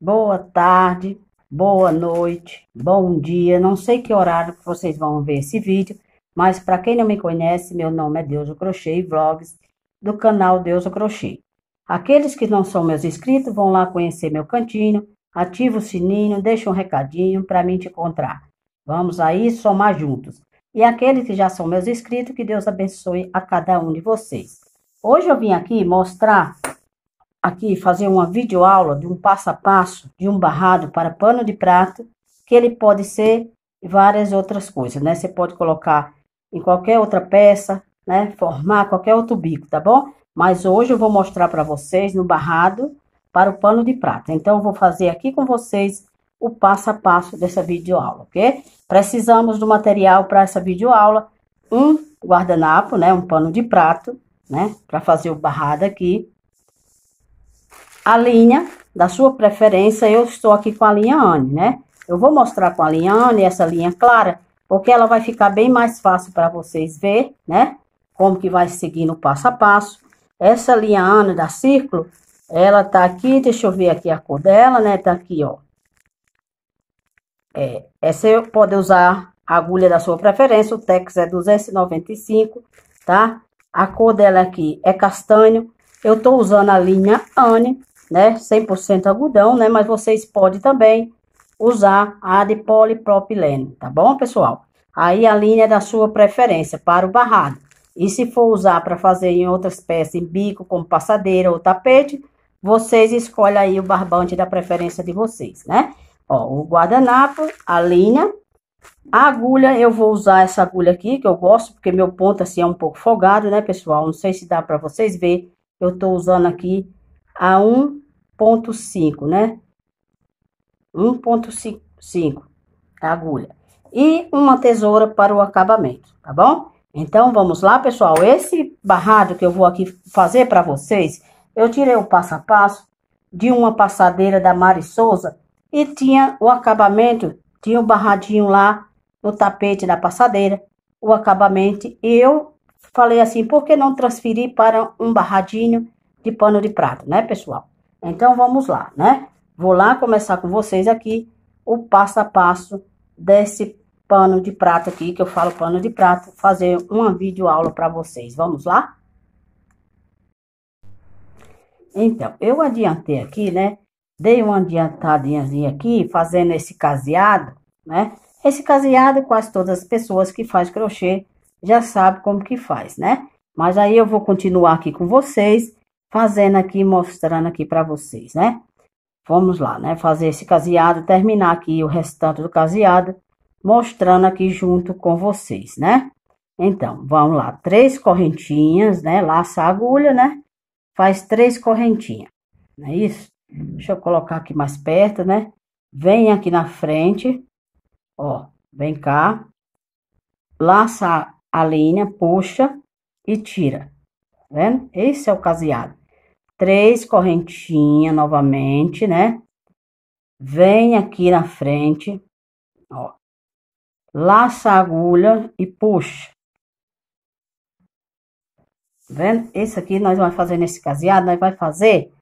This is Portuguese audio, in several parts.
boa tarde, boa noite, bom dia. Não sei que horário que vocês vão ver esse vídeo, mas para quem não me conhece, meu nome é Deusa Crochê e Vlogs do canal Deusa Crochê. Aqueles que não são meus inscritos vão lá conhecer meu cantinho, ativa o sininho, deixa um recadinho para mim te encontrar. Vamos aí somar juntos. E aqueles que já são meus inscritos, que Deus abençoe a cada um de vocês. Hoje eu vim aqui mostrar aqui fazer uma videoaula de um passo a passo de um barrado para pano de prato, que ele pode ser várias outras coisas, né? Você pode colocar em qualquer outra peça, né? Formar qualquer outro bico, tá bom? Mas hoje eu vou mostrar para vocês no barrado para o pano de prato. Então, eu vou fazer aqui com vocês o passo a passo dessa videoaula, ok? Precisamos do material para essa videoaula, um guardanapo, né? Um pano de prato, né? Para fazer o barrado aqui a linha da sua preferência, eu estou aqui com a linha Anne, né? Eu vou mostrar com a linha Anne, essa linha clara, porque ela vai ficar bem mais fácil para vocês ver, né? Como que vai seguir no passo a passo. Essa linha Anne da Círculo, ela tá aqui, deixa eu ver aqui a cor dela, né? Tá aqui, ó. É, essa eu pode usar a agulha da sua preferência, o Tex é 295, tá? A cor dela aqui é castanho. Eu tô usando a linha Anne, né? 100% algodão, né? Mas vocês podem também usar a de polipropileno, tá bom, pessoal? Aí a linha é da sua preferência para o barrado. E se for usar para fazer em outras peças, em bico, como passadeira ou tapete, vocês escolhem aí o barbante da preferência de vocês, né? Ó, o guardanapo, a linha, a agulha, eu vou usar essa agulha aqui, que eu gosto, porque meu ponto assim é um pouco folgado, né, pessoal? Não sei se dá para vocês ver. Eu tô usando aqui a 1,5, né? 1,5 agulha. E uma tesoura para o acabamento, tá bom? Então, vamos lá, pessoal. Esse barrado que eu vou aqui fazer para vocês, eu tirei o passo a passo de uma passadeira da Mari Souza e tinha o acabamento, tinha o um barradinho lá no tapete da passadeira, o acabamento. E eu falei assim, por que não transferir para um barradinho de pano de prato, né, pessoal? Então vamos lá, né? Vou lá começar com vocês aqui o passo a passo desse pano de prato aqui, que eu falo pano de prato, fazer uma videoaula para vocês. Vamos lá? Então, eu adiantei aqui, né? Dei uma adiantadinha aqui, fazendo esse caseado, né? Esse caseado, quase todas as pessoas que faz crochê já sabe como que faz, né? Mas aí eu vou continuar aqui com vocês fazendo aqui, mostrando aqui para vocês, né? Vamos lá, né? Fazer esse caseado, terminar aqui o restante do caseado, mostrando aqui junto com vocês, né? Então, vamos lá, três correntinhas, né? Laça a agulha, né? Faz três correntinhas, não é isso? Deixa eu colocar aqui mais perto, né? Vem aqui na frente, ó, vem cá, laça a linha, puxa e tira, tá vendo? Esse é o caseado três correntinhas novamente, né? Vem aqui na frente, ó. Laça a agulha e puxa. Tá vendo? Esse aqui nós vamos fazer nesse caseado, nós vamos fazer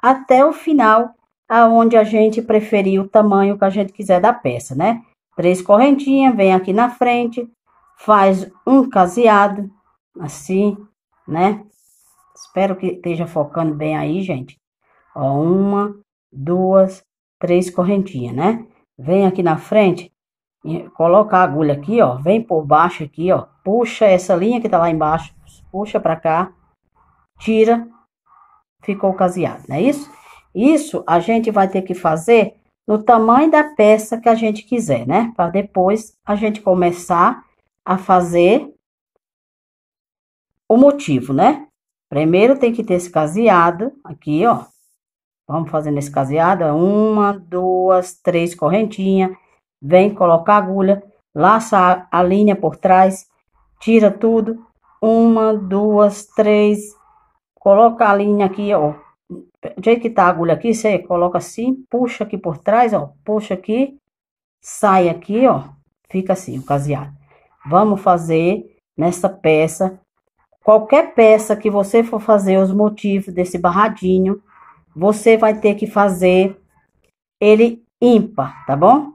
até o final, aonde a gente preferir o tamanho que a gente quiser da peça, né? Três correntinhas, vem aqui na frente, faz um caseado, assim, né? Espero que esteja focando bem aí, gente. Ó, uma, duas, três correntinhas, né? Vem aqui na frente, coloca a agulha aqui, ó. Vem por baixo aqui, ó. Puxa essa linha que tá lá embaixo, puxa pra cá, tira, ficou caseado, não é isso? Isso a gente vai ter que fazer no tamanho da peça que a gente quiser, né? Para depois a gente começar a fazer o motivo, né? Primeiro tem que ter esse caseado aqui, ó. Vamos fazendo esse caseado, uma, duas, três correntinhas. Vem colocar a agulha, laça a linha por trás, tira tudo. Uma, duas, três. Coloca a linha aqui, ó. Do jeito que tá a agulha aqui, você coloca assim, puxa aqui por trás, ó. Puxa aqui, sai aqui, ó. Fica assim o caseado. Vamos fazer nessa peça Qualquer peça que você for fazer os motivos desse barradinho, você vai ter que fazer ele ímpar, tá bom?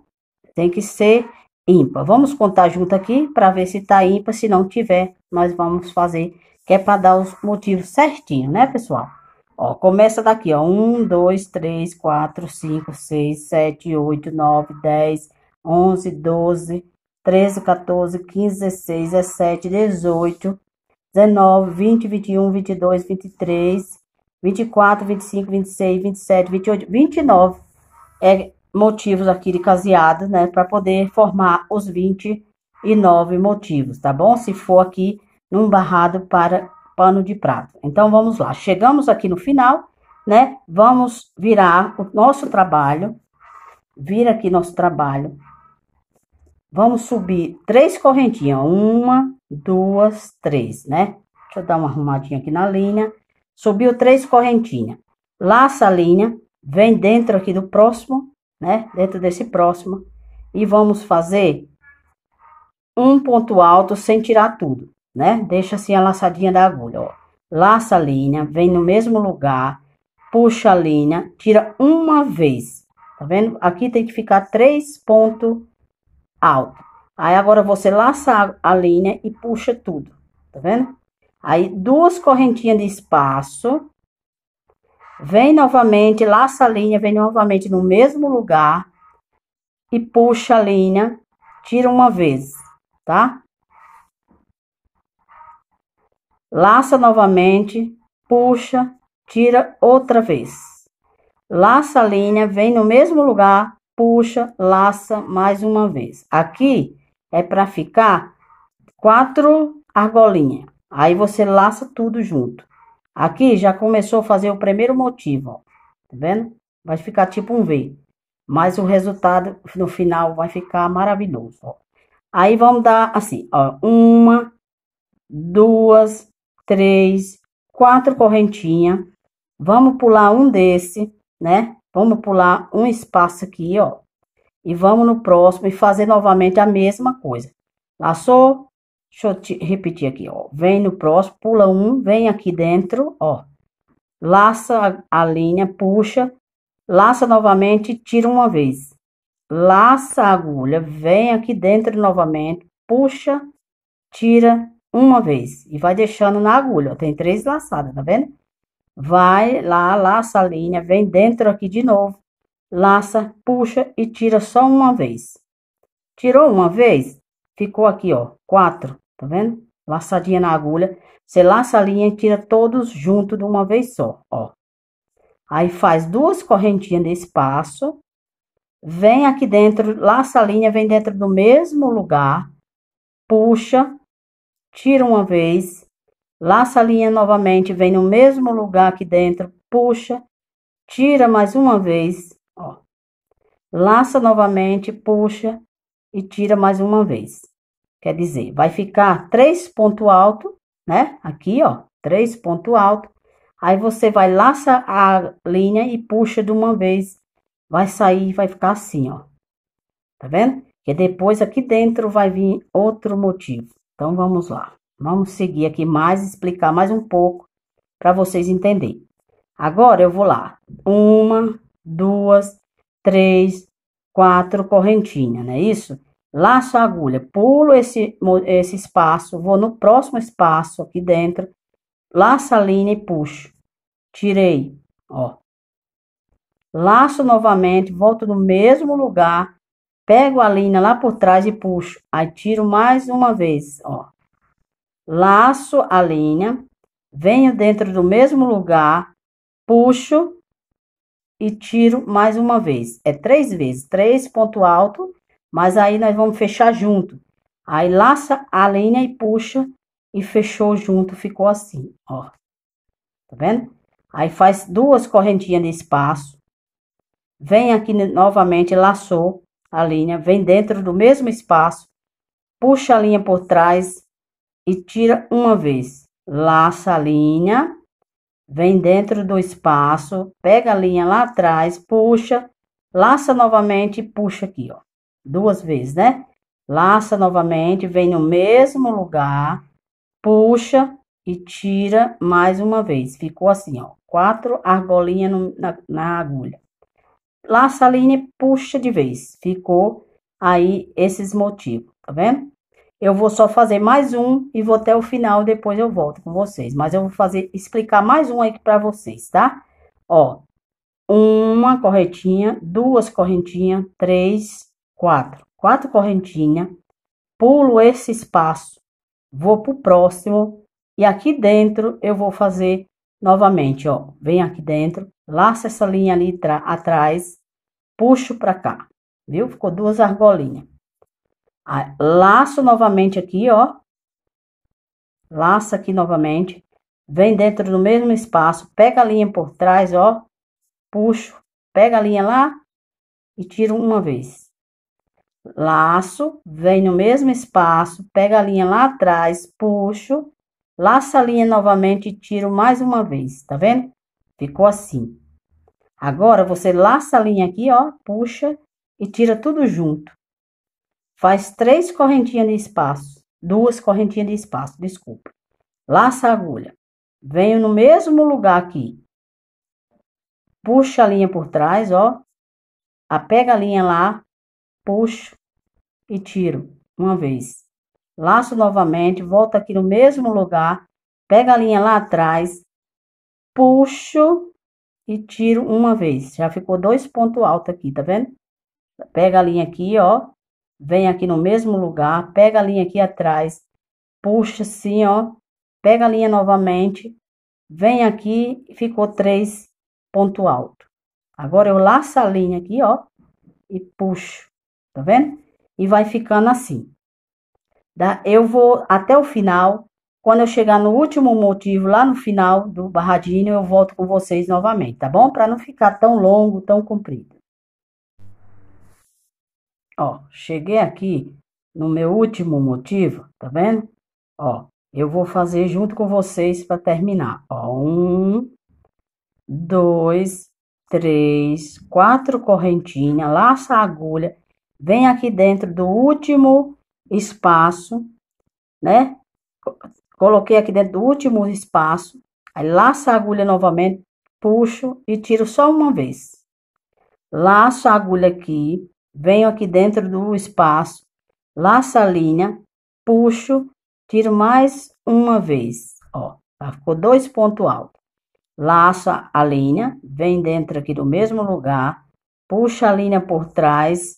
Tem que ser ímpar. Vamos contar junto aqui para ver se tá ímpar. Se não tiver, nós vamos fazer que é para dar os motivos certinho, né, pessoal? Ó, começa daqui, ó. 1, 2, 3, 4, 5, 6, 7, 8, 9, 10, 11, 12, 13, 14, 15, 16, 17, 18, 19, 20, 21, 22, 23, 24, 25, 26, 27, 28, 29 é, motivos aqui de caseado, né? Para poder formar os 29 motivos, tá bom? Se for aqui num barrado para pano de prato. Então vamos lá, chegamos aqui no final, né? Vamos virar o nosso trabalho, vira aqui nosso trabalho. Vamos subir três correntinhas, uma, duas, três, né? Deixa eu dar uma arrumadinha aqui na linha. Subiu três correntinhas. Laça a linha, vem dentro aqui do próximo, né? Dentro desse próximo. E vamos fazer um ponto alto sem tirar tudo, né? Deixa assim a laçadinha da agulha, ó. Laça a linha, vem no mesmo lugar, puxa a linha, tira uma vez. Tá vendo? Aqui tem que ficar três pontos altos. Aí agora você laça a linha e puxa tudo, tá vendo? Aí duas correntinhas de espaço. Vem novamente, laça a linha, vem novamente no mesmo lugar e puxa a linha, tira uma vez, tá? Laça novamente, puxa, tira outra vez. Laça a linha, vem no mesmo lugar, puxa, laça mais uma vez. Aqui é para ficar quatro argolinhas. Aí você laça tudo junto. Aqui já começou a fazer o primeiro motivo, ó. Tá vendo? Vai ficar tipo um V. Mas o resultado no final vai ficar maravilhoso, ó. Aí vamos dar assim, ó. Uma, duas, três, quatro correntinhas. Vamos pular um desse, né? Vamos pular um espaço aqui, ó e vamos no próximo e fazer novamente a mesma coisa. Laçou? Tá Deixa eu repetir aqui, ó. Vem no próximo, pula um, vem aqui dentro, ó. Laça a, a linha, puxa, laça novamente, tira uma vez. Laça a agulha, vem aqui dentro novamente, puxa, tira uma vez e vai deixando na agulha, ó. Tem três laçadas, tá vendo? Vai lá, laça a linha, vem dentro aqui de novo laça, puxa e tira só uma vez. Tirou uma vez, ficou aqui, ó, quatro, tá vendo? Laçadinha na agulha. Você laça a linha e tira todos junto de uma vez só, ó. Aí faz duas correntinhas desse passo, vem aqui dentro, laça a linha, vem dentro do mesmo lugar, puxa, tira uma vez, laça a linha novamente, vem no mesmo lugar aqui dentro, puxa, tira mais uma vez, laça novamente, puxa e tira mais uma vez. Quer dizer, vai ficar três ponto alto, né? Aqui, ó, três ponto alto. Aí você vai laça a linha e puxa de uma vez. Vai sair, vai ficar assim, ó. Tá vendo? Que depois aqui dentro vai vir outro motivo. Então vamos lá. Vamos seguir aqui mais, explicar mais um pouco para vocês entenderem. Agora eu vou lá. Uma, duas, três, quatro correntinhas, não é isso? Laço a agulha, pulo esse, esse espaço, vou no próximo espaço aqui dentro, laço a linha e puxo. Tirei, ó. Laço novamente, volto no mesmo lugar, pego a linha lá por trás e puxo. Aí tiro mais uma vez, ó. Laço a linha, venho dentro do mesmo lugar, puxo, e tiro mais uma vez. É três vezes, três ponto alto, mas aí nós vamos fechar junto. Aí laça a linha e puxa e fechou junto, ficou assim, ó. Tá vendo? Aí faz duas correntinhas de espaço. Vem aqui novamente, laçou a linha, vem dentro do mesmo espaço, puxa a linha por trás e tira uma vez. Laça a linha, vem dentro do espaço, pega a linha lá atrás, puxa, laça novamente e puxa aqui, ó. Duas vezes, né? Laça novamente, vem no mesmo lugar, puxa e tira mais uma vez. Ficou assim, ó. Quatro argolinhas no, na, na agulha. Laça a linha e puxa de vez. Ficou aí esses motivos, tá vendo? Eu vou só fazer mais um e vou até o final, depois eu volto com vocês. Mas eu vou fazer, explicar mais um aqui para vocês, tá? Ó, uma correntinha, duas correntinhas, três, quatro. Quatro correntinhas, pulo esse espaço, vou pro próximo e aqui dentro eu vou fazer novamente, ó. Vem aqui dentro, laço essa linha ali atrás, puxo para cá, viu? Ficou duas argolinhas. Ah, laço novamente aqui, ó. Laça aqui novamente. Vem dentro do mesmo espaço, pega a linha por trás, ó. Puxo, pega a linha lá e tiro uma vez. Laço, vem no mesmo espaço, pega a linha lá atrás, puxo, laça a linha novamente e tiro mais uma vez, tá vendo? Ficou assim. Agora, você laça a linha aqui, ó, puxa e tira tudo junto. Faz três correntinhas de espaço, duas correntinhas de espaço, desculpa. Laça a agulha. Venho no mesmo lugar aqui. Puxa a linha por trás, ó. Apega a linha lá, puxo e tiro uma vez. Laço novamente, volto aqui no mesmo lugar, pega a linha lá atrás, puxo e tiro uma vez. Já ficou dois pontos altos aqui, tá vendo? Pega a linha aqui, ó, vem aqui no mesmo lugar, pega a linha aqui atrás, puxa assim, ó, pega a linha novamente, vem aqui, ficou três ponto alto. Agora eu laço a linha aqui, ó, e puxo, tá vendo? E vai ficando assim. Eu vou até o final, quando eu chegar no último motivo, lá no final do barradinho, eu volto com vocês novamente, tá bom? Para não ficar tão longo, tão comprido. Ó, cheguei aqui no meu último motivo, tá vendo? Ó, eu vou fazer junto com vocês para terminar. Ó, um, dois, três, quatro correntinhas, laça a agulha, vem aqui dentro do último espaço, né? Coloquei aqui dentro do último espaço, aí laço a agulha novamente, puxo e tiro só uma vez. Laço a agulha aqui, venho aqui dentro do espaço, laço a linha, puxo, tiro mais uma vez, ó, tá? ficou dois pontos altos. laço a linha, vem dentro aqui do mesmo lugar, puxa a linha por trás,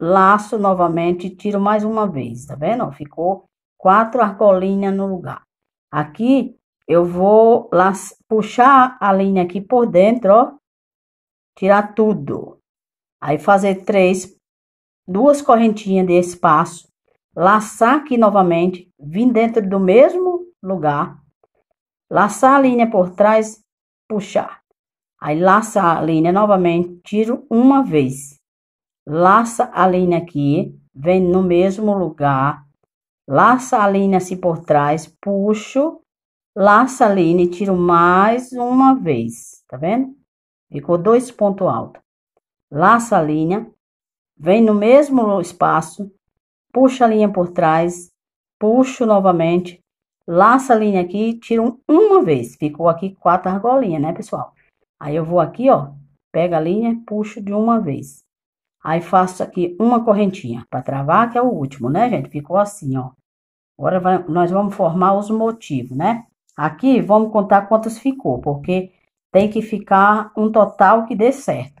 laço novamente, tiro mais uma vez, tá vendo? ficou quatro argolinhas no lugar. Aqui eu vou puxar a linha aqui por dentro, ó, tirar tudo, Aí fazer três, duas correntinhas de espaço, laçar aqui novamente, vim dentro do mesmo lugar, laçar a linha por trás, puxar. Aí laça a linha novamente, tiro uma vez. Laça a linha aqui, vem no mesmo lugar, laça a linha assim por trás, puxo, laça a linha e tiro mais uma vez, tá vendo? Ficou dois pontos altos laça a linha, vem no mesmo espaço, puxa a linha por trás, puxo novamente, laça a linha aqui, tiro uma vez. Ficou aqui quatro argolinhas, né, pessoal? Aí eu vou aqui, ó, pego a linha, puxo de uma vez. Aí faço aqui uma correntinha para travar, que é o último, né, gente? Ficou assim, ó. Agora vai, nós vamos formar os motivos, né? Aqui vamos contar quantos ficou, porque tem que ficar um total que dê certo.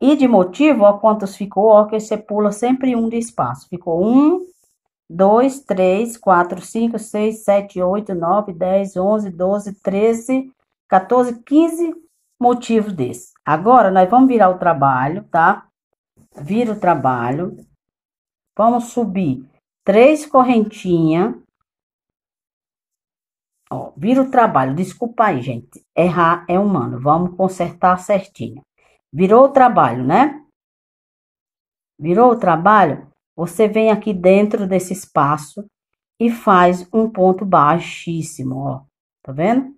E de motivo, ó, quantos ficou, ó, que você pula sempre um de espaço. Ficou um, dois, três, quatro, cinco, seis, sete, oito, nove, dez, onze, doze, treze, 14, quinze motivos desses. Agora, nós vamos virar o trabalho, tá? Vira o trabalho. Vamos subir três correntinhas. Ó, vira o trabalho. Desculpa aí, gente. Errar é humano. Vamos consertar certinho virou o trabalho, né? Virou o trabalho, você vem aqui dentro desse espaço e faz um ponto baixíssimo, ó. Tá vendo?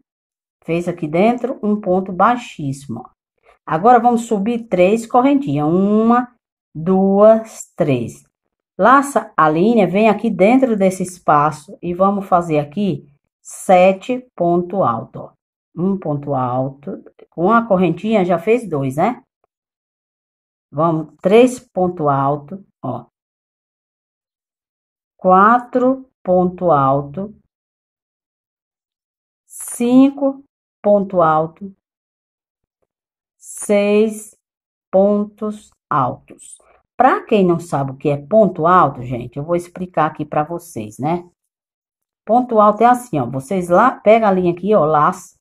Fez aqui dentro um ponto baixíssimo. Agora vamos subir três correntinhas. Uma, duas, três. Laça a linha, vem aqui dentro desse espaço e vamos fazer aqui sete ponto alto. Ó. Um ponto alto. Com a correntinha já fez dois, né? Vamos, três ponto alto, ó. Quatro ponto alto. Cinco ponto alto. Seis pontos altos. Para quem não sabe o que é ponto alto, gente, eu vou explicar aqui para vocês, né? Ponto alto é assim, ó. Vocês lá, pega a linha aqui, ó, laço,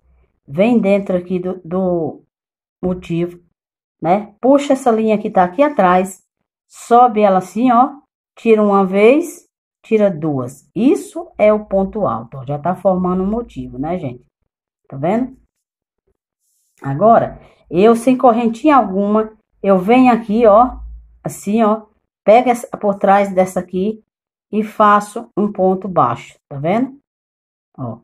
vem dentro aqui do, do motivo, né? Puxa essa linha que tá aqui atrás, sobe ela assim, ó, tira uma vez, tira duas. Isso é o ponto alto, ó, já tá formando um motivo, né, gente? Tá vendo? Agora, eu sem correntinha alguma, eu venho aqui, ó, assim, ó, pega essa, por trás dessa aqui e faço um ponto baixo, tá vendo? Ó.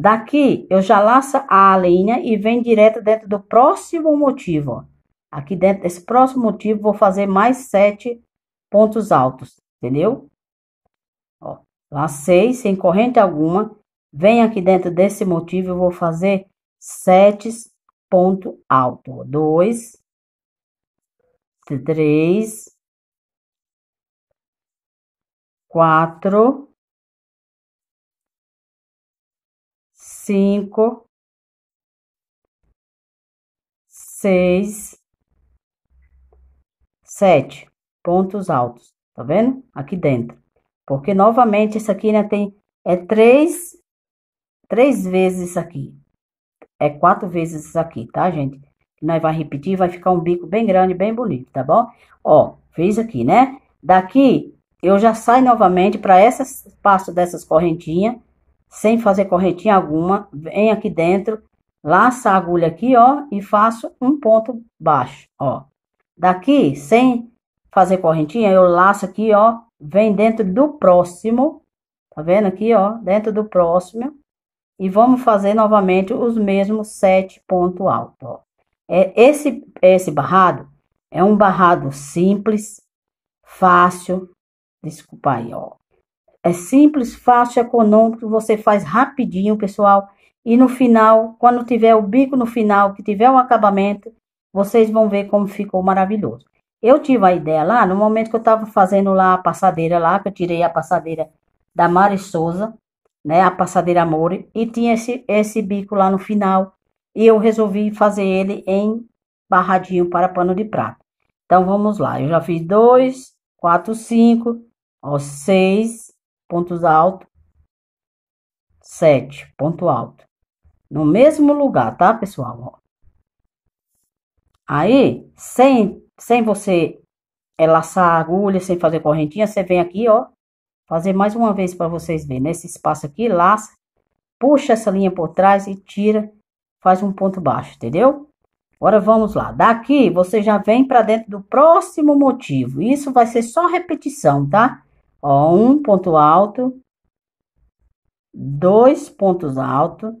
Daqui, eu já laço a linha e venho direto dentro do próximo motivo, ó. Aqui dentro desse próximo motivo, vou fazer mais sete pontos altos, entendeu? Ó, lacei sem corrente alguma, vem aqui dentro desse motivo, eu vou fazer sete pontos altos. Dois, três, quatro, cinco, seis, Sete, pontos altos, tá vendo? Aqui dentro. Porque, novamente, isso aqui, né, tem, é três, três vezes isso aqui. É quatro vezes isso aqui, tá, gente? Nós vai repetir, vai ficar um bico bem grande, bem bonito, tá bom? Ó, fiz aqui, né? Daqui, eu já saio novamente para essa parte dessas correntinhas, sem fazer correntinha alguma, venho aqui dentro, laço a agulha aqui, ó, e faço um ponto baixo, ó. Daqui, sem fazer correntinha, eu laço aqui, ó, vem dentro do próximo, tá vendo aqui, ó, dentro do próximo. E vamos fazer novamente os mesmos sete pontos altos, ó. É, esse, esse barrado é um barrado simples, fácil, desculpa aí, ó. É simples, fácil, econômico, você faz rapidinho, pessoal. E no final, quando tiver o bico no final, que tiver o acabamento, vocês vão ver como ficou maravilhoso. Eu tive a ideia lá, no momento que eu estava fazendo lá a passadeira lá, que eu tirei a passadeira da Mari Souza, né, a passadeira Amore, e tinha esse, esse bico lá no final, e eu resolvi fazer ele em barradinho para pano de prato. Então, vamos lá, eu já fiz dois, quatro, cinco, ó, seis pontos altos, sete ponto alto. No mesmo lugar, tá, pessoal? Ó. Aí, sem, sem você é, laçar a agulha, sem fazer correntinha, você vem aqui, ó, fazer mais uma vez para vocês verem. Nesse espaço aqui, laça, puxa essa linha por trás e tira, faz um ponto baixo, entendeu? Agora vamos lá. Daqui você já vem para dentro do próximo motivo. Isso vai ser só repetição, tá? Ó, um ponto alto, dois pontos altos,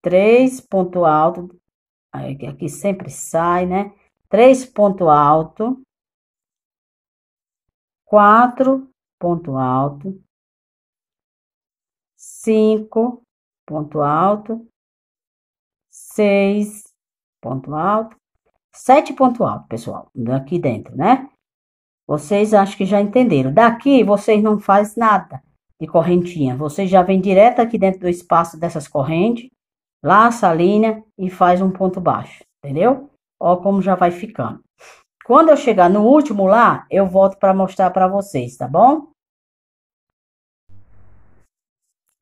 três ponto alto, aqui sempre sai, né? Três ponto alto, quatro ponto alto, cinco ponto alto, seis ponto alto, sete ponto alto, pessoal, daqui dentro, né? Vocês acho que já entenderam. Daqui vocês não faz nada de correntinha, vocês já vem direto aqui dentro do espaço dessas correntes laça a linha e faz um ponto baixo, entendeu? Ó como já vai ficando. Quando eu chegar no último lá, eu volto para mostrar para vocês, tá bom?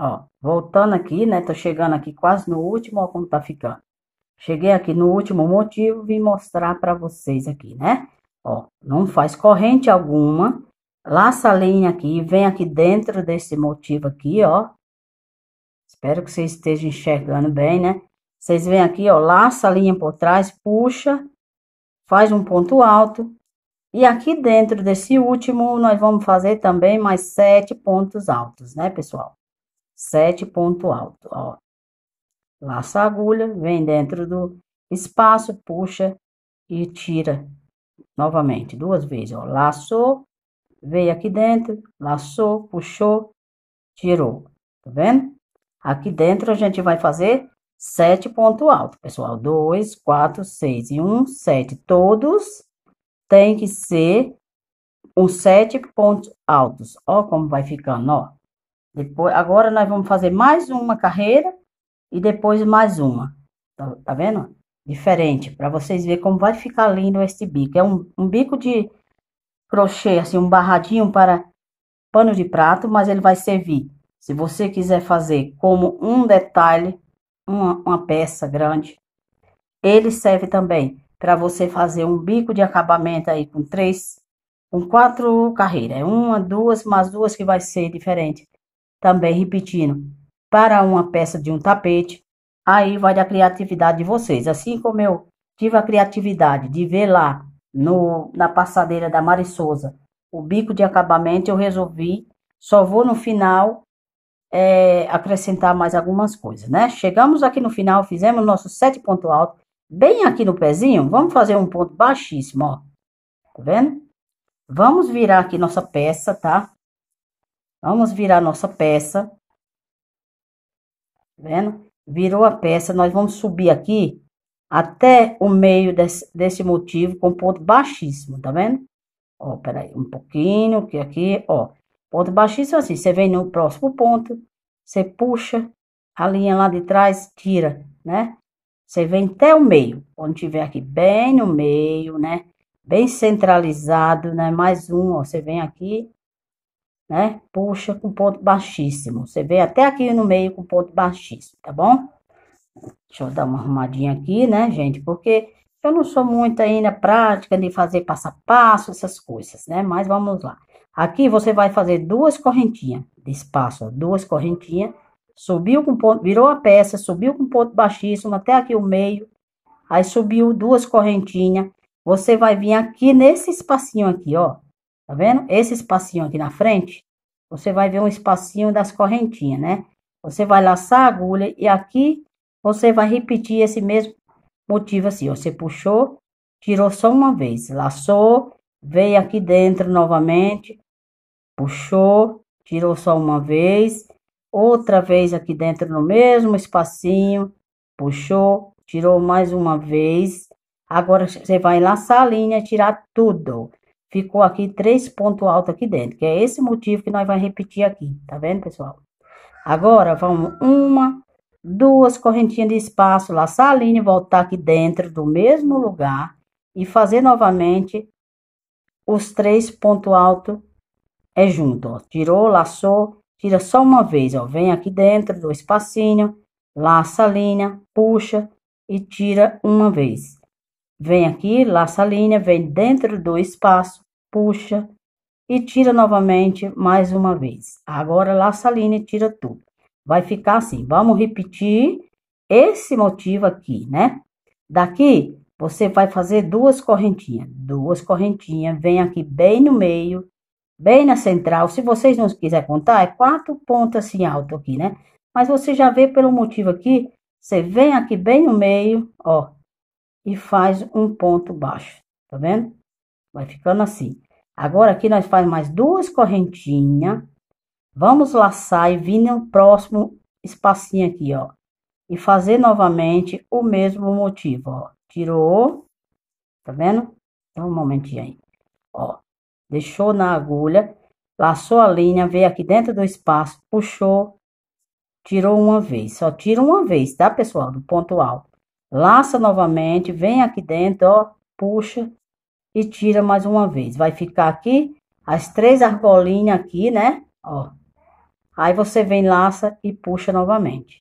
Ó, voltando aqui, né? Tô chegando aqui quase no último, ó como tá ficando. Cheguei aqui no último motivo, vim mostrar para vocês aqui, né? Ó, não faz corrente alguma, laça a linha aqui, vem aqui dentro desse motivo aqui, ó, Espero que vocês estejam enxergando bem, né? Vocês vêm aqui, ó, laça a linha por trás, puxa, faz um ponto alto. E aqui dentro desse último, nós vamos fazer também mais sete pontos altos, né, pessoal? Sete ponto alto, ó. Laça a agulha, vem dentro do espaço, puxa e tira novamente, duas vezes, ó. Laçou, veio aqui dentro, laçou, puxou, tirou, tá vendo? Aqui dentro a gente vai fazer sete pontos altos, pessoal. Dois, quatro, seis e um, sete. Todos tem que ser uns sete pontos altos. Ó como vai ficando, ó. Depois, agora nós vamos fazer mais uma carreira e depois mais uma. Tá, tá vendo? Diferente, para vocês verem como vai ficar lindo este bico. É um, um bico de crochê, assim, um barradinho para pano de prato, mas ele vai servir se você quiser fazer como um detalhe, uma, uma peça grande, ele serve também para você fazer um bico de acabamento aí com três, com quatro carreiras. É uma, duas, mais duas que vai ser diferente. Também repetindo, para uma peça de um tapete, aí vai da criatividade de vocês. Assim como eu tive a criatividade de ver lá no, na passadeira da Mari Souza o bico de acabamento, eu resolvi, só vou no final é, acrescentar mais algumas coisas, né? Chegamos aqui no final, fizemos nosso sete ponto alto, bem aqui no pezinho, vamos fazer um ponto baixíssimo, ó. Tá vendo? Vamos virar aqui nossa peça, tá? Vamos virar nossa peça. Tá vendo? Virou a peça, nós vamos subir aqui até o meio desse, desse motivo com ponto baixíssimo, tá vendo? Ó, peraí, um pouquinho, que aqui, ó. Ponto baixíssimo assim, você vem no próximo ponto, você puxa a linha lá de trás, tira, né? Você vem até o meio, quando tiver aqui bem no meio, né? Bem centralizado, né? Mais um, ó, você vem aqui, né? Puxa com ponto baixíssimo. Você vem até aqui no meio com ponto baixíssimo, tá bom? Deixa eu dar uma arrumadinha aqui, né, gente? Porque eu não sou muito ainda prática de fazer passo a passo, essas coisas, né? Mas vamos lá. Aqui você vai fazer duas correntinhas de espaço, ó, duas correntinhas. Subiu com ponto, virou a peça, subiu com ponto baixíssimo até aqui o meio. Aí subiu duas correntinhas. Você vai vir aqui nesse espacinho aqui, ó. Tá vendo? Esse espacinho aqui na frente, você vai ver um espacinho das correntinhas, né? Você vai laçar a agulha e aqui você vai repetir esse mesmo motivo assim. Ó. Você puxou, tirou só uma vez, laçou, veio aqui dentro novamente, puxou, tirou só uma vez, outra vez aqui dentro no mesmo espacinho, puxou, tirou mais uma vez. Agora você vai laçar a linha, tirar tudo. Ficou aqui três pontos altos aqui dentro, que é esse motivo que nós vamos repetir aqui, tá vendo, pessoal? Agora, vamos uma, duas correntinhas de espaço, laçar a linha e voltar aqui dentro do mesmo lugar e fazer novamente os três pontos altos é junto, ó. laçou, tira só uma vez, ó. Vem aqui dentro do espacinho, laça a linha, puxa e tira uma vez. Vem aqui, laça a linha, vem dentro do espaço, puxa e tira novamente mais uma vez. Agora laça a linha e tira tudo. Vai ficar assim. Vamos repetir esse motivo aqui, né? Daqui você vai fazer duas correntinhas, duas correntinhas, vem aqui bem no meio bem na central. Se vocês não quiserem contar, é quatro pontas assim alto aqui, né? Mas você já vê pelo motivo aqui, você vem aqui bem no meio, ó, e faz um ponto baixo, tá vendo? Vai ficando assim. Agora aqui nós faz mais duas correntinhas. Vamos laçar e vir no próximo espacinho aqui, ó. E fazer novamente o mesmo motivo, ó. Tirou, tá vendo? Então, um momentinho aí, ó deixou na agulha, laçou a linha, veio aqui dentro do espaço, puxou, tirou uma vez. Só tira uma vez, tá, pessoal? Do ponto alto. Laça novamente, vem aqui dentro, ó, puxa e tira mais uma vez. Vai ficar aqui as três argolinhas aqui, né? Ó. Aí você vem, laça e puxa novamente.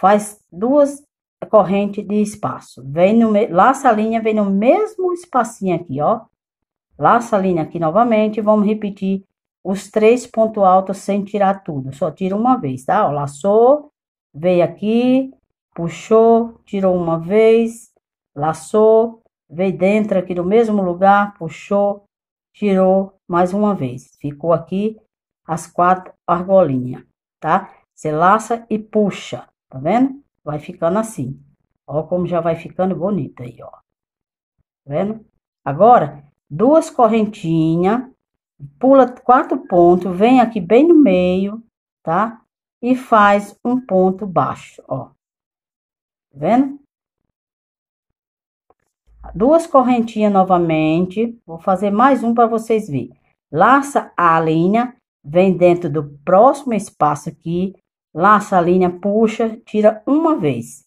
Faz duas correntes de espaço. Vem no, laça a linha, vem no mesmo espacinho aqui, ó Laça a linha aqui novamente e vamos repetir os três pontos altos sem tirar tudo. Só tira uma vez, tá? Ó, laçou, veio aqui, puxou, tirou uma vez, laçou, veio dentro aqui do mesmo lugar, puxou, tirou mais uma vez. Ficou aqui as quatro argolinhas, tá? Você laça e puxa, tá vendo? Vai ficando assim. Ó como já vai ficando bonito aí, ó. Tá vendo? Agora, duas correntinhas, pula quatro pontos, vem aqui bem no meio, tá? E faz um ponto baixo, ó. Tá vendo? Duas correntinhas novamente, vou fazer mais um para vocês verem. Laça a linha, vem dentro do próximo espaço aqui, laça a linha, puxa, tira uma vez.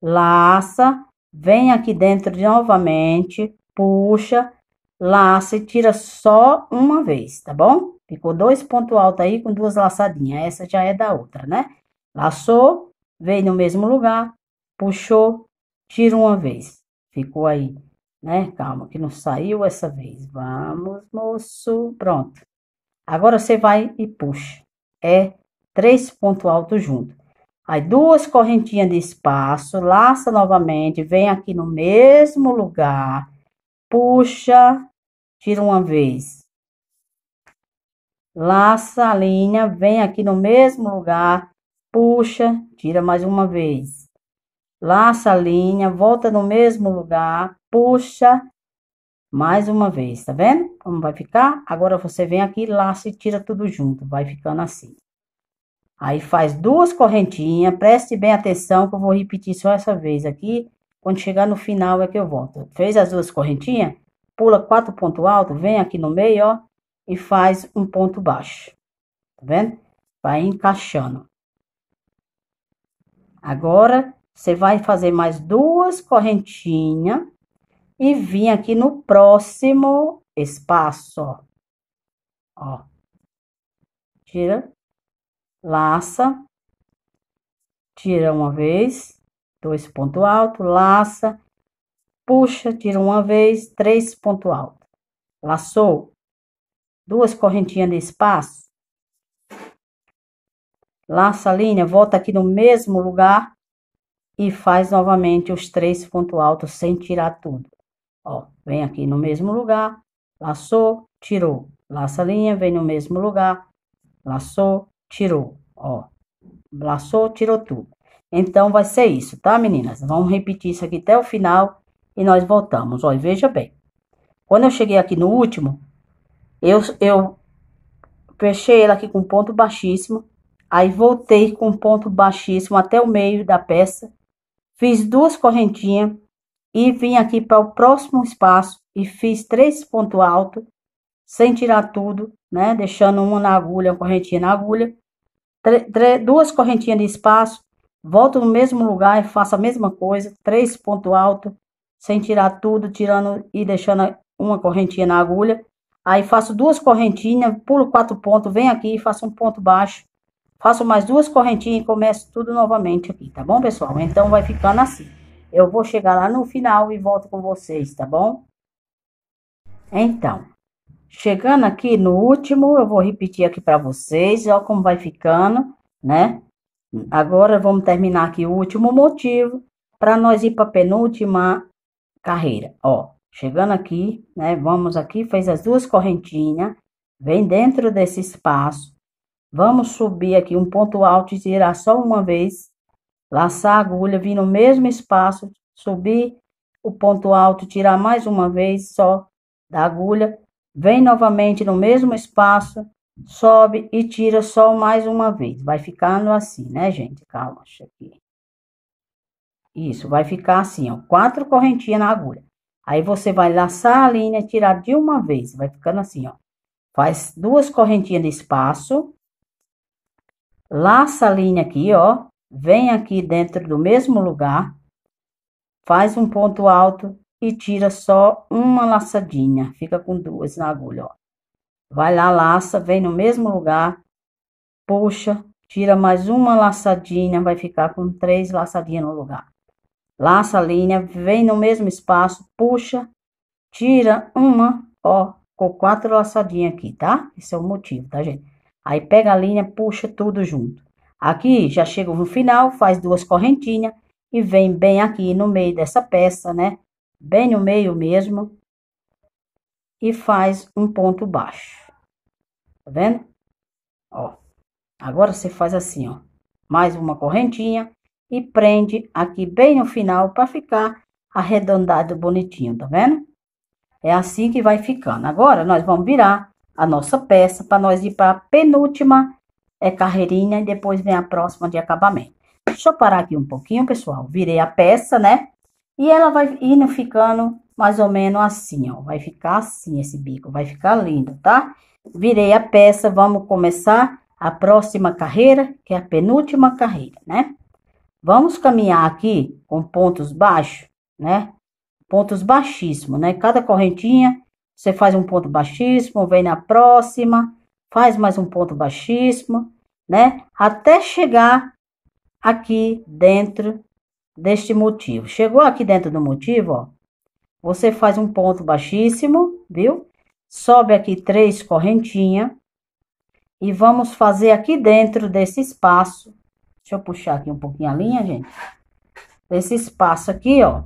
Laça, vem aqui dentro novamente, puxa, laça e tira só uma vez, tá bom? Ficou dois pontos altos aí com duas laçadinhas, essa já é da outra, né? Laçou, veio no mesmo lugar, puxou, tira uma vez. Ficou aí, né? Calma, que não saiu essa vez. Vamos, moço. Pronto. Agora você vai e puxa. É três pontos altos junto. Aí duas correntinhas de espaço, laça novamente, vem aqui no mesmo lugar puxa, tira uma vez. Laça a linha, vem aqui no mesmo lugar, puxa, tira mais uma vez. Laça a linha, volta no mesmo lugar, puxa, mais uma vez, tá vendo? Como vai ficar? Agora você vem aqui, laça e tira tudo junto, vai ficando assim. Aí faz duas correntinhas, preste bem atenção que eu vou repetir só essa vez aqui, quando chegar no final é que eu volto. Fez as duas correntinhas, pula quatro pontos altos, vem aqui no meio, ó, e faz um ponto baixo. Tá vendo? Vai encaixando. Agora, você vai fazer mais duas correntinhas e vir aqui no próximo espaço, ó. ó. Tira, laça, tira uma vez, dois ponto alto, laça, puxa, tira uma vez, três ponto alto. Laçou, duas correntinhas de espaço, laça a linha, volta aqui no mesmo lugar e faz novamente os três pontos altos sem tirar tudo. Ó, vem aqui no mesmo lugar, laçou, tirou, laça a linha, vem no mesmo lugar, laçou, tirou, ó, laçou, tirou tudo. Então, vai ser isso, tá, meninas? Vamos repetir isso aqui até o final e nós voltamos. Olha, veja bem. Quando eu cheguei aqui no último, eu, eu fechei ela aqui com ponto baixíssimo, aí voltei com ponto baixíssimo até o meio da peça, fiz duas correntinhas e vim aqui para o próximo espaço e fiz três pontos altos, sem tirar tudo, né? Deixando uma na agulha, uma correntinha na agulha, duas correntinhas de espaço, Volto no mesmo lugar e faço a mesma coisa, três pontos altos, sem tirar tudo, tirando e deixando uma correntinha na agulha. Aí faço duas correntinhas, pulo quatro pontos, venho aqui e faço um ponto baixo. Faço mais duas correntinhas e começo tudo novamente aqui, tá bom, pessoal? Então vai ficando assim. Eu vou chegar lá no final e volto com vocês, tá bom? Então, chegando aqui no último, eu vou repetir aqui para vocês, ó como vai ficando, né? Agora vamos terminar aqui o último motivo para nós ir para a penúltima carreira. Ó, chegando aqui, né? Vamos aqui, fez as duas correntinhas, vem dentro desse espaço. Vamos subir aqui um ponto alto e girar só uma vez, laçar a agulha, vir no mesmo espaço, subir o ponto alto, tirar mais uma vez só da agulha, vem novamente no mesmo espaço, sobe e tira só mais uma vez. Vai ficando assim, né, gente? Calma, deixa aqui. Isso, vai ficar assim, ó, quatro correntinhas na agulha. Aí você vai laçar a linha, tirar de uma vez, vai ficando assim, ó. Faz duas correntinhas de espaço, laça a linha aqui, ó, vem aqui dentro do mesmo lugar, faz um ponto alto e tira só uma laçadinha, fica com duas na agulha, ó. Vai lá, laça, vem no mesmo lugar, puxa, tira mais uma laçadinha, vai ficar com três laçadinhas no lugar. Laça a linha, vem no mesmo espaço, puxa, tira uma, ó, com quatro laçadinhas aqui, tá? Esse é o motivo, tá, gente? Aí pega a linha, puxa tudo junto. Aqui já chega no final, faz duas correntinhas e vem bem aqui no meio dessa peça, né? Bem no meio mesmo, e faz um ponto baixo. Tá vendo? Ó. Agora você faz assim, ó. Mais uma correntinha e prende aqui bem no final para ficar arredondado bonitinho, tá vendo? É assim que vai ficando. Agora nós vamos virar a nossa peça para nós ir para a penúltima é, carreirinha e depois vem a próxima de acabamento. Deixa eu parar aqui um pouquinho, pessoal. Virei a peça, né? E ela vai indo ficando mais ou menos assim, ó. Vai ficar assim esse bico, vai ficar lindo, tá? Virei a peça, vamos começar a próxima carreira, que é a penúltima carreira, né? Vamos caminhar aqui com pontos baixos, né? Pontos baixíssimos, né? Cada correntinha, você faz um ponto baixíssimo, vem na próxima, faz mais um ponto baixíssimo, né? Até chegar aqui dentro deste motivo. Chegou aqui dentro do motivo, ó você faz um ponto baixíssimo, viu? Sobe aqui três correntinhas e vamos fazer aqui dentro desse espaço. Deixa eu puxar aqui um pouquinho a linha, gente. Desse espaço aqui, ó,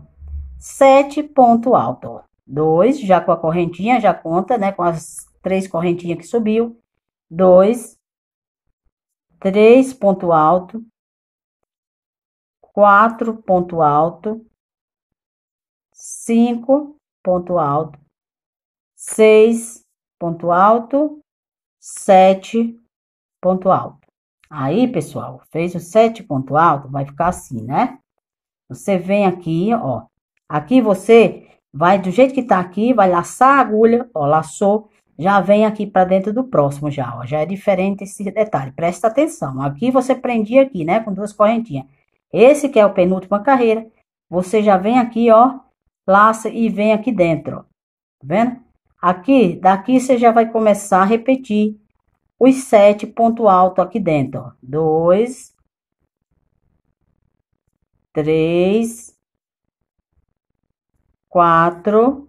sete ponto alto, ó. Dois, já com a correntinha, já conta, né, com as três correntinhas que subiu. Dois, três ponto alto, quatro ponto alto, cinco, ponto alto, seis, ponto alto, sete, ponto alto. Aí, pessoal, fez o sete ponto alto, vai ficar assim, né? Você vem aqui, ó. Aqui você vai do jeito que tá aqui, vai laçar a agulha, ó, laçou, já vem aqui para dentro do próximo já, ó. Já é diferente esse detalhe. Presta atenção. Aqui você prendia aqui, né, com duas correntinhas. Esse que é o penúltima carreira, você já vem aqui, ó, laça e vem aqui dentro, ó. Tá vendo? Aqui, daqui você já vai começar a repetir os sete ponto alto aqui dentro, ó. Dois, três, quatro,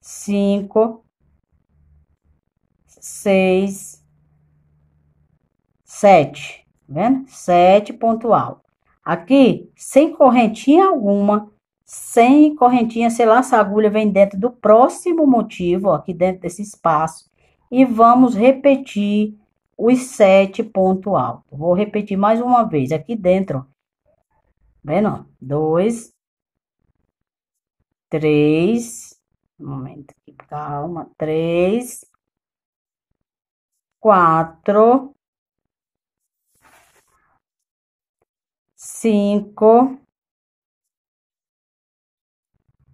cinco, seis, sete, tá vendo? Sete ponto alto. Aqui, sem correntinha alguma, sem correntinha, sei lá, essa agulha vem dentro do próximo motivo, ó, aqui dentro desse espaço. E vamos repetir os sete pontos altos. Vou repetir mais uma vez, aqui dentro, Vendo? Dois. Três. Um momento aqui, calma. Três. Quatro. cinco,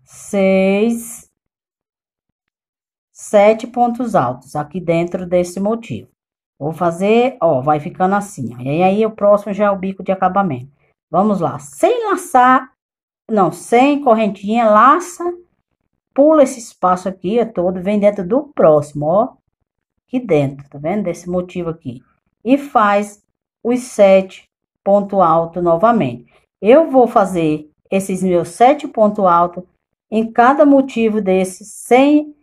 seis, sete pontos altos aqui dentro desse motivo. Vou fazer, ó, vai ficando assim. Ó, e aí, o próximo já é o bico de acabamento. Vamos lá, sem laçar, não, sem correntinha, laça, pula esse espaço aqui é todo, vem dentro do próximo, ó. Aqui dentro, tá vendo? Desse motivo aqui. E faz os sete ponto alto novamente. Eu vou fazer esses meus sete pontos altos em cada motivo desse sem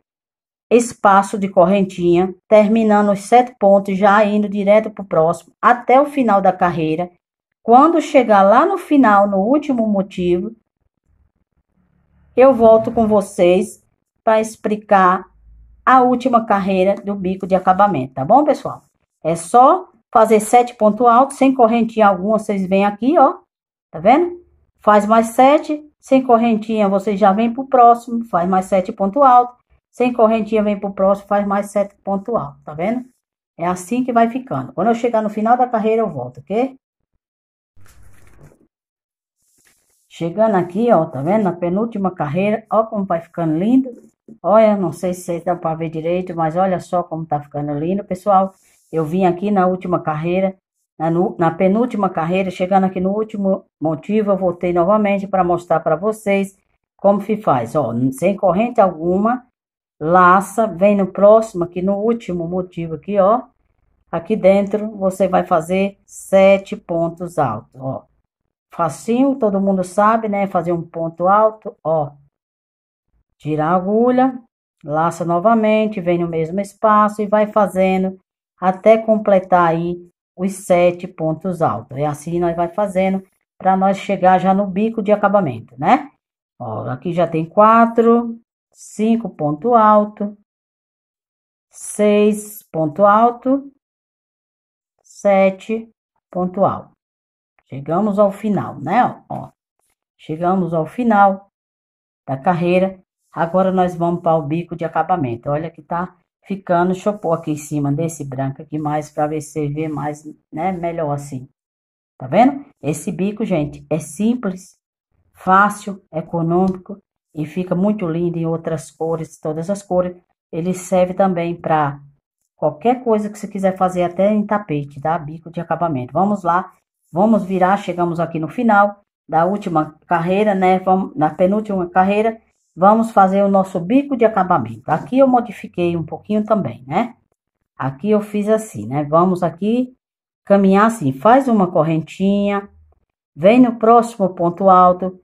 espaço de correntinha, terminando os sete pontos, já indo direto para o próximo, até o final da carreira. Quando chegar lá no final, no último motivo, eu volto com vocês para explicar a última carreira do bico de acabamento, tá bom, pessoal? É só fazer sete ponto alto, sem correntinha alguma, vocês vêm aqui, ó, tá vendo? Faz mais sete, sem correntinha, vocês já vêm pro próximo, faz mais sete ponto alto, sem correntinha, vem pro próximo, faz mais sete ponto alto, tá vendo? É assim que vai ficando. Quando eu chegar no final da carreira, eu volto, ok? Chegando aqui, ó, tá vendo? Na penúltima carreira, ó como vai ficando lindo. Olha, não sei se dá para ver direito, mas olha só como tá ficando lindo, pessoal. Eu vim aqui na última carreira, na, na penúltima carreira, chegando aqui no último motivo, eu voltei novamente para mostrar para vocês como se faz. Ó, sem corrente alguma, laça, vem no próximo aqui, no último motivo aqui, ó. Aqui dentro você vai fazer sete pontos altos, ó. Facinho, todo mundo sabe, né? Fazer um ponto alto, ó. Tira a agulha, laça novamente, vem no mesmo espaço e vai fazendo até completar aí os sete pontos altos. É assim nós vai fazendo para nós chegar já no bico de acabamento, né? Ó, aqui já tem quatro, cinco ponto alto, seis ponto alto, sete ponto alto. Chegamos ao final, né? Ó, chegamos ao final da carreira. Agora nós vamos para o bico de acabamento. Olha que tá ficando, deixa eu pôr aqui em cima desse branco aqui mais para ver se você vê mais, né, melhor assim. Tá vendo? Esse bico, gente, é simples, fácil, econômico e fica muito lindo em outras cores, todas as cores. Ele serve também para qualquer coisa que você quiser fazer, até em tapete, tá? Bico de acabamento. Vamos lá, vamos virar, chegamos aqui no final da última carreira, né? Vamos na penúltima carreira Vamos fazer o nosso bico de acabamento. Aqui eu modifiquei um pouquinho também, né? Aqui eu fiz assim, né? Vamos aqui caminhar assim. Faz uma correntinha, vem no próximo ponto alto,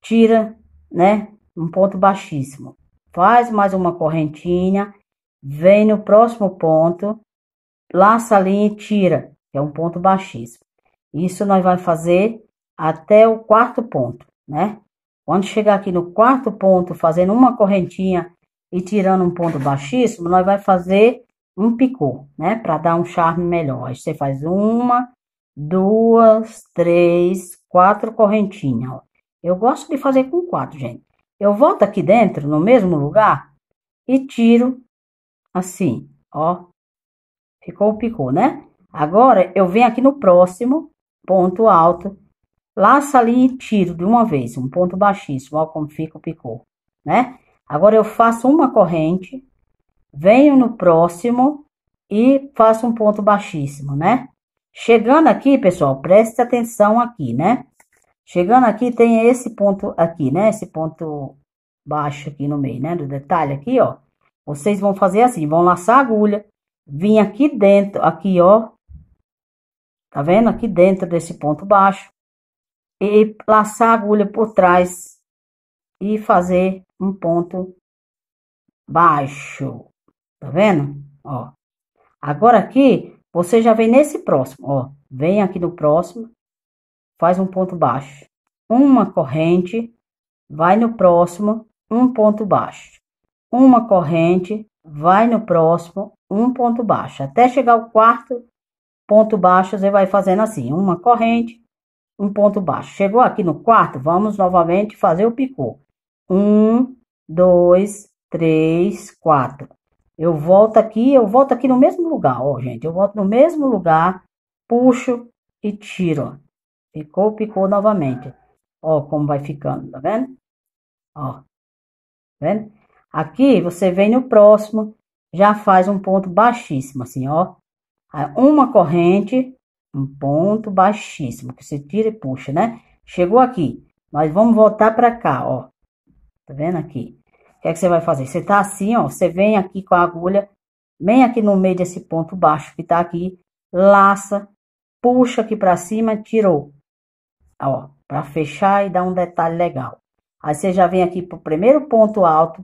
tira, né? Um ponto baixíssimo. Faz mais uma correntinha, vem no próximo ponto, laça a linha e tira, que é um ponto baixíssimo. Isso nós vamos fazer até o quarto ponto, né? Quando chegar aqui no quarto ponto, fazendo uma correntinha e tirando um ponto baixíssimo, nós vai fazer um picô, né? Para dar um charme melhor. Aí você faz uma, duas, três, quatro correntinhas. Ó. Eu gosto de fazer com quatro, gente. Eu volto aqui dentro, no mesmo lugar, e tiro assim, ó. Ficou o picô, né? Agora, eu venho aqui no próximo ponto alto Laça ali e tiro de uma vez, um ponto baixíssimo, olha como fica o picô, né? Agora eu faço uma corrente, venho no próximo e faço um ponto baixíssimo, né? Chegando aqui, pessoal, preste atenção aqui, né? Chegando aqui tem esse ponto aqui, né? Esse ponto baixo aqui no meio, né? Do detalhe aqui, ó. Vocês vão fazer assim, vão laçar a agulha, vim aqui dentro, aqui, ó. Tá vendo? Aqui dentro desse ponto baixo e laçar a agulha por trás e fazer um ponto baixo. Tá vendo? Ó. Agora aqui, você já vem nesse próximo, ó. Vem aqui no próximo, faz um ponto baixo. Uma corrente, vai no próximo, um ponto baixo. Uma corrente, vai no próximo, um ponto baixo. Até chegar ao quarto ponto baixo, você vai fazendo assim, uma corrente, um ponto baixo. Chegou aqui no quarto, vamos novamente fazer o picô. Um, dois, três, quatro. Eu volto aqui, eu volto aqui no mesmo lugar, ó, gente. Eu volto no mesmo lugar, puxo e tiro. Picou, picou novamente. Ó, como vai ficando, tá vendo? Ó, tá vendo? Aqui, você vem no próximo, já faz um ponto baixíssimo, assim, ó. Uma corrente, um ponto baixíssimo, que você tira e puxa, né? Chegou aqui, nós vamos voltar para cá, ó. Tá vendo aqui? O que é que você vai fazer? Você tá assim, ó, você vem aqui com a agulha, bem aqui no meio desse ponto baixo que tá aqui, laça, puxa aqui para cima, tirou. Ó, para fechar e dar um detalhe legal. Aí você já vem aqui pro primeiro ponto alto,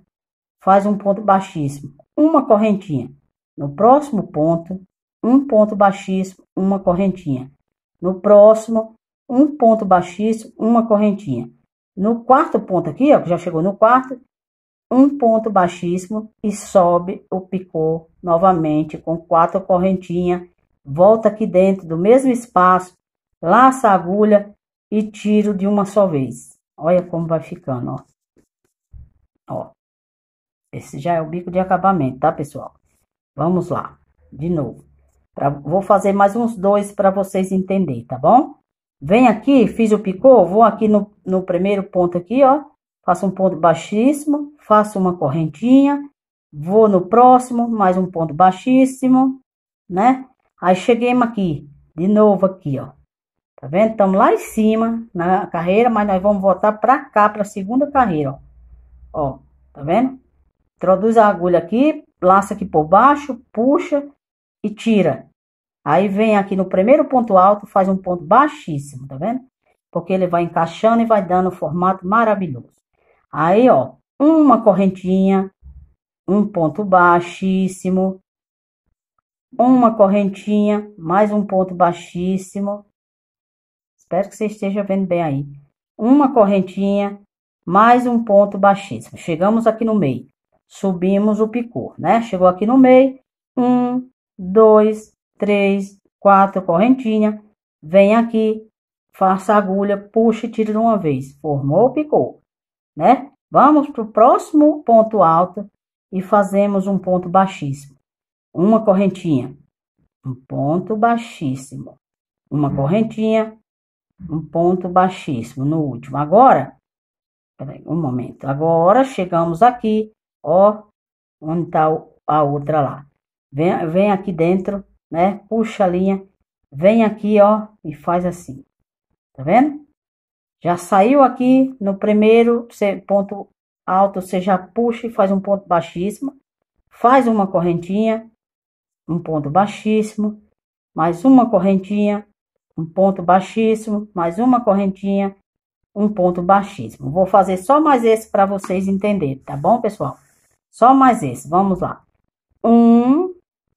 faz um ponto baixíssimo, uma correntinha. No próximo ponto, um ponto baixíssimo, uma correntinha. No próximo, um ponto baixíssimo, uma correntinha. No quarto ponto aqui, ó, que já chegou no quarto, um ponto baixíssimo e sobe o picô novamente com quatro correntinhas. Volta aqui dentro do mesmo espaço, laça a agulha e tiro de uma só vez. Olha como vai ficando, ó. Ó. Esse já é o bico de acabamento, tá, pessoal? Vamos lá, de novo. Pra, vou fazer mais uns dois para vocês entenderem, tá bom? Vem aqui, fiz o picô, vou aqui no, no primeiro ponto aqui, ó. Faço um ponto baixíssimo, faço uma correntinha, vou no próximo, mais um ponto baixíssimo, né? Aí cheguei aqui, de novo aqui, ó. Tá vendo? Estamos lá em cima na carreira, mas nós vamos voltar para cá, para a segunda carreira, ó. Ó, tá vendo? Introduz a agulha aqui, laça aqui por baixo, puxa, e tira. Aí vem aqui no primeiro ponto alto, faz um ponto baixíssimo, tá vendo? Porque ele vai encaixando e vai dando um formato maravilhoso. Aí, ó, uma correntinha, um ponto baixíssimo, uma correntinha, mais um ponto baixíssimo. Espero que você esteja vendo bem aí. Uma correntinha, mais um ponto baixíssimo. Chegamos aqui no meio, subimos o picô, né? Chegou aqui no meio, um, 2, 3, 4, correntinha, vem aqui, faça agulha, puxa e tira de uma vez. Formou, picou, né? Vamos para o próximo ponto alto e fazemos um ponto baixíssimo. Uma correntinha, um ponto baixíssimo, uma correntinha, um ponto baixíssimo no último. Agora, peraí, um momento. Agora chegamos aqui, ó, onde está a outra lá. Vem, vem aqui dentro, né? Puxa a linha. Vem aqui, ó, e faz assim. Tá vendo? Já saiu aqui no primeiro ponto alto, você já puxa e faz um ponto baixíssimo. Faz uma correntinha, um ponto baixíssimo, mais uma correntinha, um ponto baixíssimo, mais uma correntinha, um ponto baixíssimo. Vou fazer só mais esse para vocês entenderem, tá bom, pessoal? Só mais esse. Vamos lá. Um,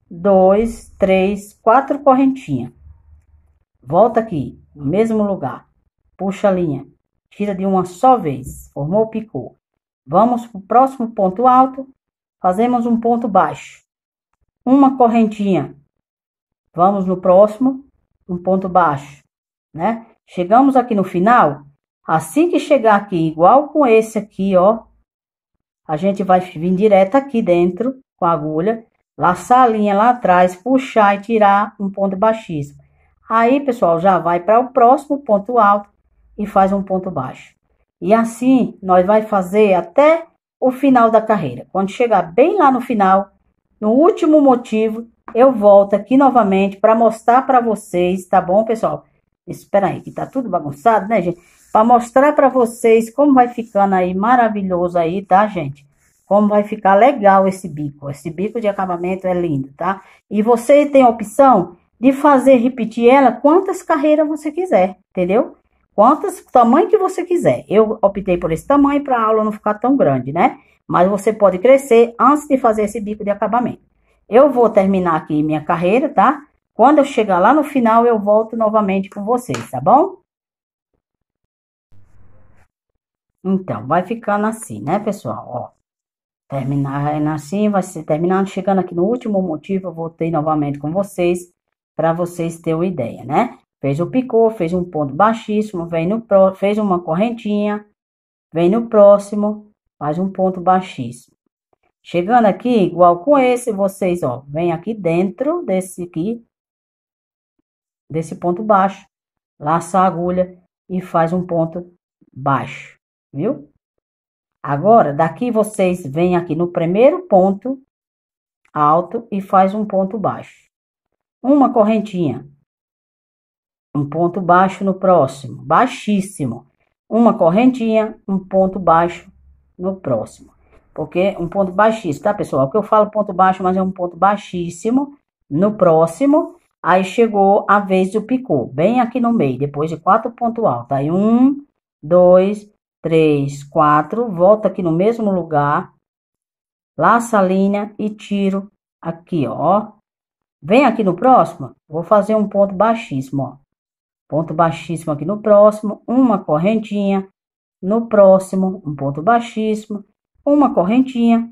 dois, três, quatro correntinhas. Volta aqui, no mesmo lugar. Puxa a linha. Tira de uma só vez. Formou, picou. Vamos para o próximo ponto alto. Fazemos um ponto baixo. Uma correntinha. Vamos no próximo, um ponto baixo, né? Chegamos aqui no final. Assim que chegar aqui, igual com esse aqui, ó, a gente vai vir direto aqui dentro com a agulha laçar a linha lá atrás, puxar e tirar um ponto baixíssimo. Aí, pessoal, já vai para o próximo ponto alto e faz um ponto baixo. E assim, nós vai fazer até o final da carreira. Quando chegar bem lá no final, no último motivo, eu volto aqui novamente para mostrar para vocês, tá bom, pessoal? Espera aí, que tá tudo bagunçado, né, gente? Para mostrar para vocês como vai ficando aí maravilhoso aí, tá, gente? Como vai ficar legal esse bico. Esse bico de acabamento é lindo, tá? E você tem a opção de fazer repetir ela quantas carreiras você quiser, entendeu? Quantas, tamanho que você quiser. Eu optei por esse tamanho para a aula não ficar tão grande, né? Mas você pode crescer antes de fazer esse bico de acabamento. Eu vou terminar aqui minha carreira, tá? Quando eu chegar lá no final, eu volto novamente com vocês, tá bom? Então, vai ficando assim, né, pessoal? Ó terminar é, né, assim, vai ser terminando. Chegando aqui no último motivo, eu voltei novamente com vocês, para vocês terem uma ideia, né? Fez o picô, fez um ponto baixíssimo, vem no pro, fez uma correntinha, vem no próximo, faz um ponto baixíssimo. Chegando aqui, igual com esse, vocês, ó, vem aqui dentro desse aqui, desse ponto baixo, laça a agulha e faz um ponto baixo, viu? Agora, daqui vocês vêm aqui no primeiro ponto alto e faz um ponto baixo. Uma correntinha. Um ponto baixo no próximo, baixíssimo. Uma correntinha, um ponto baixo no próximo. Porque um ponto baixíssimo, tá, pessoal? O que eu falo ponto baixo, mas é um ponto baixíssimo no próximo. Aí chegou a vez do picô, bem aqui no meio, depois de quatro pontos altos. Aí um, dois, três, quatro, volto aqui no mesmo lugar, laço a linha e tiro aqui, ó. Vem aqui no próximo, vou fazer um ponto baixíssimo, ó. Ponto baixíssimo aqui no próximo, uma correntinha, no próximo, um ponto baixíssimo, uma correntinha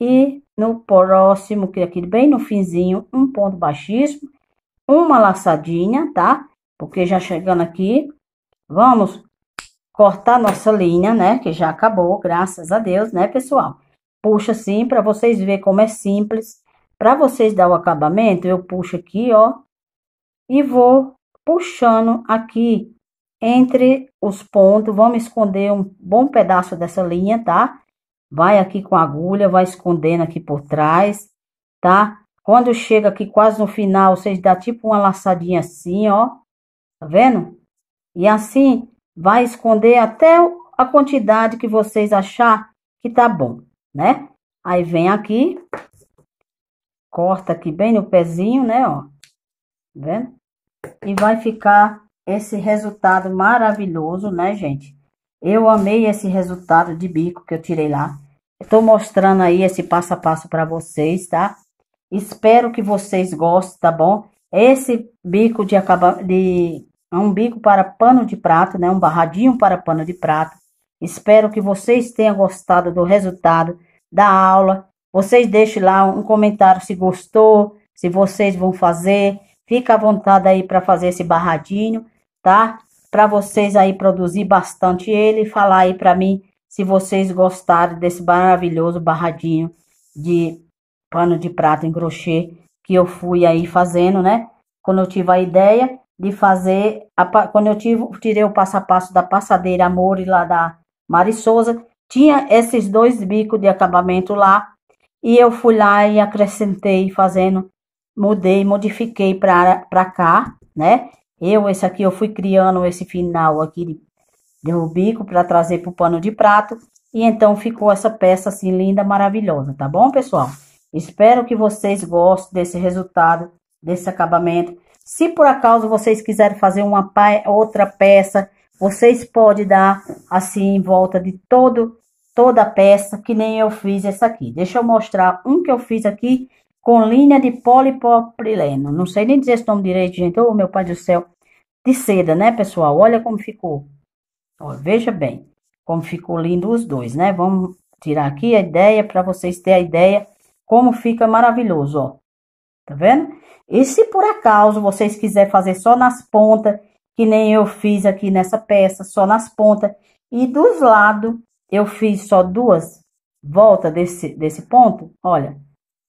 e no próximo, que aqui bem no finzinho, um ponto baixíssimo, uma laçadinha, tá? Porque já chegando aqui, vamos cortar nossa linha, né? Que já acabou, graças a Deus, né, pessoal? Puxa assim para vocês verem como é simples. Para vocês dar o acabamento, eu puxo aqui, ó, e vou puxando aqui entre os pontos. Vamos esconder um bom pedaço dessa linha, tá? Vai aqui com a agulha, vai escondendo aqui por trás, tá? Quando chega aqui quase no final, vocês dá tipo uma laçadinha assim, ó. Tá vendo? E assim, vai esconder até a quantidade que vocês achar que tá bom, né? Aí vem aqui, corta aqui bem no pezinho, né, ó. Tá vendo? E vai ficar esse resultado maravilhoso, né, gente? Eu amei esse resultado de bico que eu tirei lá. Estou mostrando aí esse passo a passo para vocês, tá? Espero que vocês gostem, tá bom? Esse bico de, acaba... de é um bico para pano de prato, né? um barradinho para pano de prato. Espero que vocês tenham gostado do resultado da aula. Vocês deixem lá um comentário se gostou, se vocês vão fazer. Fica à vontade aí para fazer esse barradinho, tá? Para vocês aí produzir bastante ele e falar aí para mim se vocês gostaram desse maravilhoso barradinho de pano de prato em crochê que eu fui aí fazendo, né? Quando eu tive a ideia de fazer, a, quando eu tive, tirei o passo a passo da passadeira Amor e lá da Mari Souza, tinha esses dois bicos de acabamento lá, e eu fui lá e acrescentei fazendo, mudei, modifiquei para cá, né? Eu, esse aqui, eu fui criando esse final aqui de, de um bico para trazer para o pano de prato. E então ficou essa peça assim linda, maravilhosa, tá bom, pessoal? Espero que vocês gostem desse resultado, desse acabamento. Se por acaso vocês quiserem fazer uma outra peça, vocês podem dar assim em volta de todo toda a peça, que nem eu fiz essa aqui. Deixa eu mostrar um que eu fiz aqui com linha de polipropileno. Não sei nem dizer esse nome direito, gente. Ô, oh, meu pai do céu. De seda, né, pessoal? Olha como ficou. Ó, veja bem como ficou lindo os dois, né? Vamos tirar aqui a ideia para vocês terem a ideia como fica maravilhoso, ó. Tá vendo? E se por acaso vocês quiserem fazer só nas pontas, que nem eu fiz aqui nessa peça, só nas pontas, e dos lados eu fiz só duas voltas desse, desse ponto, olha,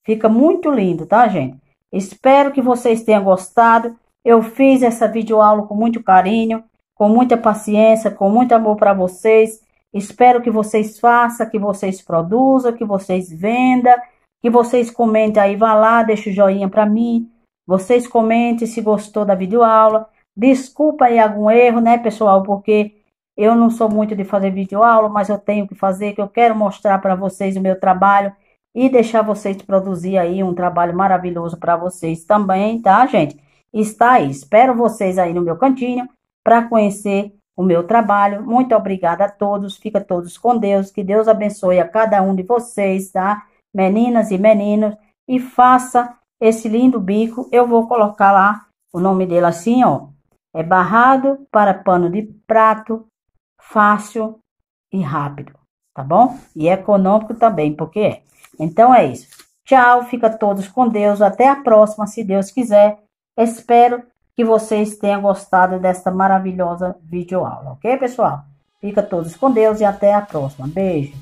fica muito lindo, tá, gente? Espero que vocês tenham gostado. Eu fiz essa videoaula com muito carinho, com muita paciência, com muito amor para vocês. Espero que vocês façam, que vocês produzam, que vocês vendam, que vocês comentem aí, vá lá, deixa o joinha para mim, vocês comentem se gostou da videoaula. Desculpa aí algum erro, né, pessoal? Porque eu não sou muito de fazer videoaula, mas eu tenho que fazer, que eu quero mostrar para vocês o meu trabalho e deixar vocês produzir aí um trabalho maravilhoso para vocês também, tá, gente? Está aí. Espero vocês aí no meu cantinho para conhecer o meu trabalho. Muito obrigada a todos. Fica todos com Deus. Que Deus abençoe a cada um de vocês, tá? Meninas e meninos. E faça esse lindo bico, eu vou colocar lá o nome dele assim, ó. É barrado para pano de prato, fácil e rápido, tá bom? E econômico também, porque é. Então é isso. Tchau, fica todos com Deus. Até a próxima, se Deus quiser. Espero que vocês tenham gostado desta maravilhosa videoaula, ok, pessoal? Fica todos com Deus e até a próxima. Beijo!